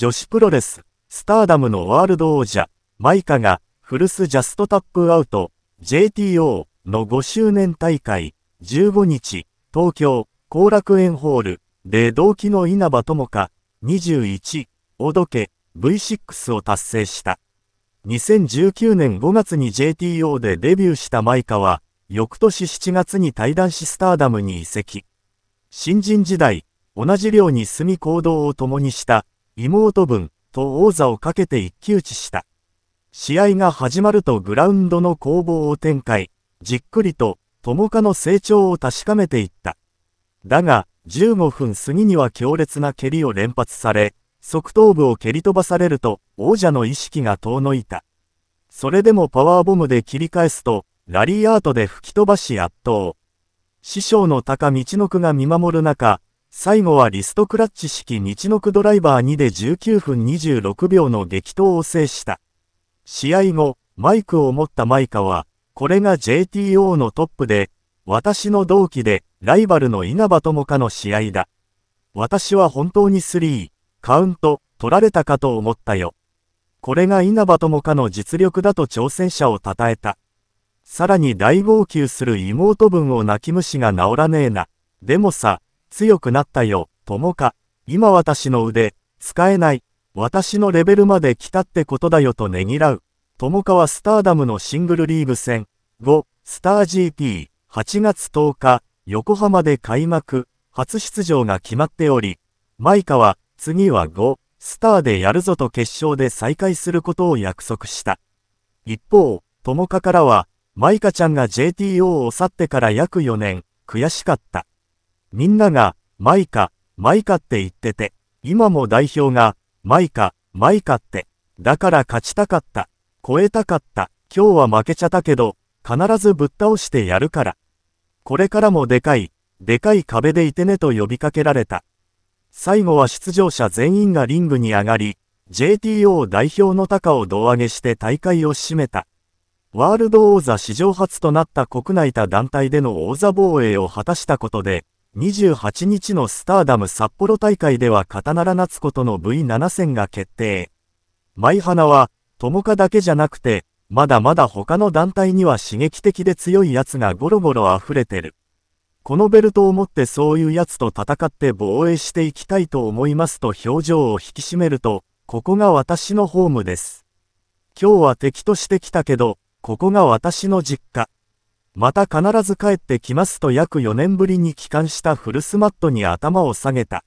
女子プロレス、スターダムのワールド王者、マイカが、フルスジャストタップアウト、JTO の5周年大会、15日、東京、後楽園ホール、で同期の稲葉智香、21、おどけ、V6 を達成した。2019年5月に JTO でデビューしたマイカは、翌年7月に対談しスターダムに移籍。新人時代、同じ寮に住み行動を共にした妹分と王座をかけて一騎打ちした。試合が始まるとグラウンドの攻防を展開、じっくりと友果の成長を確かめていった。だが、15分過ぎには強烈な蹴りを連発され、側頭部を蹴り飛ばされると王者の意識が遠のいた。それでもパワーボムで切り返すと、ラリーアートで吹き飛ばし圧倒。師匠の高道のくが見守る中、最後はリストクラッチ式日ノクドライバー2で19分26秒の激闘を制した。試合後、マイクを持ったマイカは、これが JTO のトップで、私の同期で、ライバルの稲葉友香の試合だ。私は本当に3、カウント、取られたかと思ったよ。これが稲葉友香の実力だと挑戦者を称えた。さらに大号泣する妹分を泣き虫が治らねえな。でもさ、強くなったよ、友か。今私の腕、使えない。私のレベルまで来たってことだよとねぎらう。友かはスターダムのシングルリーグ戦、5、スター GP、8月10日、横浜で開幕、初出場が決まっており、マイカは、次は5、スターでやるぞと決勝で再会することを約束した。一方、友かからは、マイカちゃんが JTO を去ってから約4年、悔しかった。みんなが、マイカ、マイカって言ってて、今も代表が、マイカ、マイカって、だから勝ちたかった、超えたかった、今日は負けちゃったけど、必ずぶっ倒してやるから。これからもでかい、でかい壁でいてねと呼びかけられた。最後は出場者全員がリングに上がり、JTO 代表の高を胴上げして大会を締めた。ワールド王座史上初となった国内他団体での王座防衛を果たしたことで、28日のスターダム札幌大会では刀奈良夏子との V7 戦が決定。舞花は、友果だけじゃなくて、まだまだ他の団体には刺激的で強い奴がゴロゴロ溢れてる。このベルトを持ってそういう奴と戦って防衛していきたいと思いますと表情を引き締めると、ここが私のホームです。今日は敵としてきたけど、ここが私の実家。また必ず帰ってきますと約4年ぶりに帰還したフルスマットに頭を下げた。